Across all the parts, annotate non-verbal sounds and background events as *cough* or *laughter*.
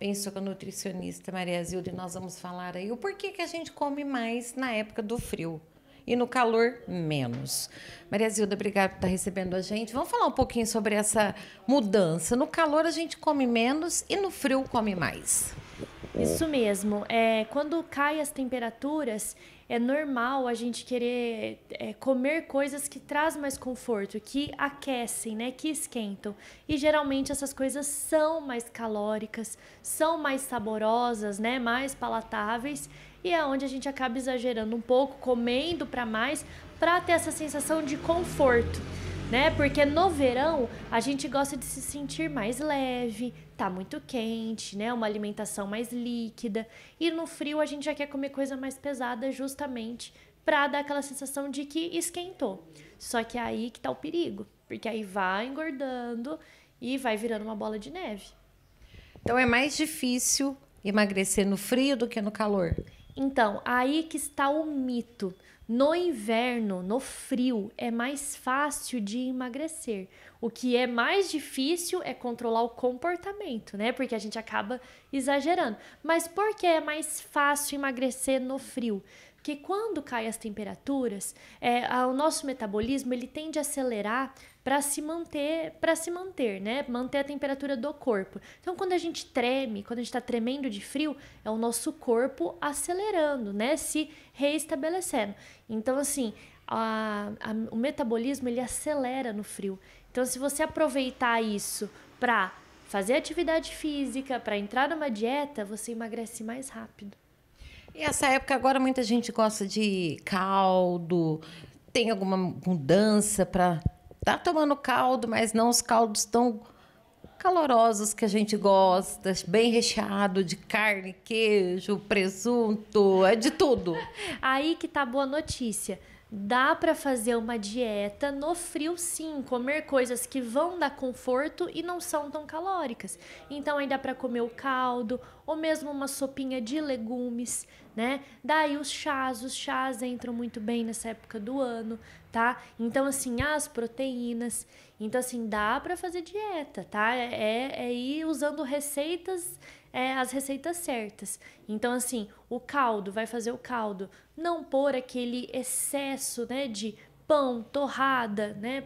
Penso com a nutricionista Maria Zilda e nós vamos falar aí o porquê que a gente come mais na época do frio e no calor, menos. Maria Zilda, obrigada por estar recebendo a gente. Vamos falar um pouquinho sobre essa mudança. No calor a gente come menos e no frio come mais. Isso mesmo. É, quando caem as temperaturas, é normal a gente querer é, comer coisas que trazem mais conforto, que aquecem, né, que esquentam. E geralmente essas coisas são mais calóricas, são mais saborosas, né, mais palatáveis, e é onde a gente acaba exagerando um pouco, comendo para mais, para ter essa sensação de conforto. Né? Porque no verão a gente gosta de se sentir mais leve, tá muito quente, né? Uma alimentação mais líquida. E no frio a gente já quer comer coisa mais pesada justamente para dar aquela sensação de que esquentou. Só que é aí que tá o perigo, porque aí vai engordando e vai virando uma bola de neve. Então é mais difícil emagrecer no frio do que no calor. Então, aí que está o mito. No inverno, no frio, é mais fácil de emagrecer. O que é mais difícil é controlar o comportamento, né? Porque a gente acaba exagerando. Mas por que é mais fácil emagrecer no frio? Porque quando caem as temperaturas, é, o nosso metabolismo ele tende a acelerar para se manter, para se manter, né? Manter a temperatura do corpo. Então, quando a gente treme, quando a gente está tremendo de frio, é o nosso corpo acelerando, né? Se reestabelecendo. Então, assim, a, a, o metabolismo ele acelera no frio. Então, se você aproveitar isso para fazer atividade física, para entrar numa dieta, você emagrece mais rápido. E essa época agora muita gente gosta de caldo. Tem alguma mudança para tá tomando caldo, mas não os caldos tão calorosos que a gente gosta, bem recheado de carne, queijo, presunto, é de tudo. *laughs* Aí que tá a boa notícia. Dá para fazer uma dieta no frio, sim, comer coisas que vão dar conforto e não são tão calóricas. Então aí dá para comer o caldo ou mesmo uma sopinha de legumes, né? Daí os chás, os chás entram muito bem nessa época do ano, tá? Então assim, as proteínas. Então assim, dá para fazer dieta, tá? É, é, é ir usando receitas é, as receitas certas. Então, assim, o caldo vai fazer o caldo. Não pôr aquele excesso né, de pão, torrada, né?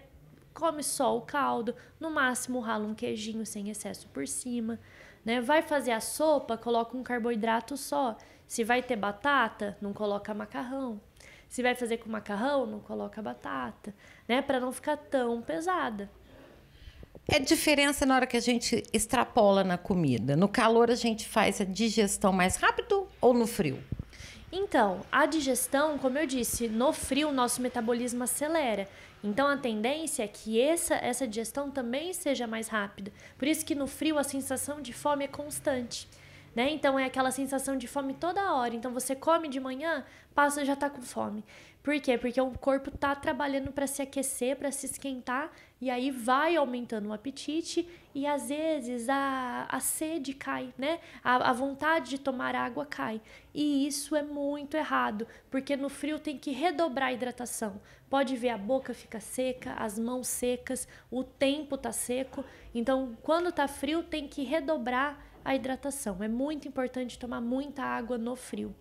Come só o caldo, no máximo rala um queijinho sem excesso por cima. Né? Vai fazer a sopa, coloca um carboidrato só. Se vai ter batata, não coloca macarrão. Se vai fazer com macarrão, não coloca batata, né? Para não ficar tão pesada. É diferença na hora que a gente extrapola na comida. No calor a gente faz a digestão mais rápido ou no frio? Então, a digestão, como eu disse, no frio o nosso metabolismo acelera. Então a tendência é que essa, essa digestão também seja mais rápida. Por isso que no frio a sensação de fome é constante né? Então é aquela sensação de fome toda hora. Então você come de manhã, passa já tá com fome. Por quê? Porque o corpo tá trabalhando para se aquecer, para se esquentar, e aí vai aumentando o apetite e às vezes a, a sede cai, né? A, a vontade de tomar água cai. E isso é muito errado, porque no frio tem que redobrar a hidratação. Pode ver a boca fica seca, as mãos secas, o tempo tá seco. Então, quando tá frio, tem que redobrar a hidratação. É muito importante tomar muita água no frio.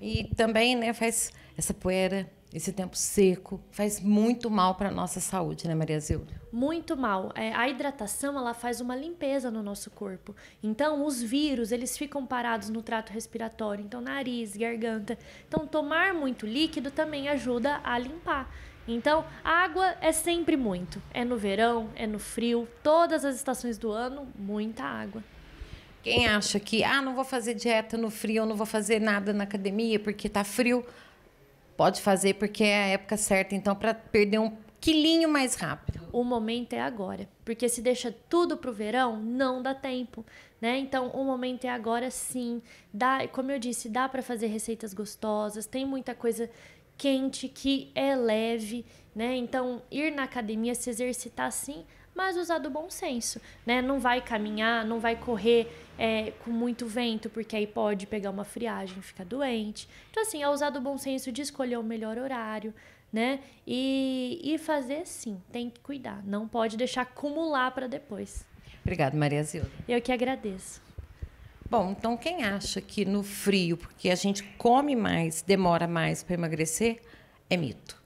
E também, né, faz essa poeira, esse tempo seco, faz muito mal para a nossa saúde, né, Maria Zilda? Muito mal. É, a hidratação, ela faz uma limpeza no nosso corpo. Então, os vírus, eles ficam parados no trato respiratório, então nariz, garganta. Então, tomar muito líquido também ajuda a limpar. Então, água é sempre muito. É no verão, é no frio, todas as estações do ano, muita água. Quem acha que, ah, não vou fazer dieta no frio, não vou fazer nada na academia porque tá frio, pode fazer porque é a época certa, então, para perder um quilinho mais rápido. O momento é agora, porque se deixa tudo pro verão, não dá tempo, né? Então, o momento é agora sim. Dá, como eu disse, dá para fazer receitas gostosas, tem muita coisa quente que é leve, né? Então, ir na academia se exercitar sim mas usar do bom senso, né? Não vai caminhar, não vai correr é, com muito vento, porque aí pode pegar uma friagem, ficar doente. Então, assim, é usar do bom senso de escolher o melhor horário, né? E, e fazer sim, tem que cuidar, não pode deixar acumular para depois. Obrigada, Maria Zilda. Eu que agradeço. Bom, então quem acha que no frio, porque a gente come mais, demora mais para emagrecer, é mito.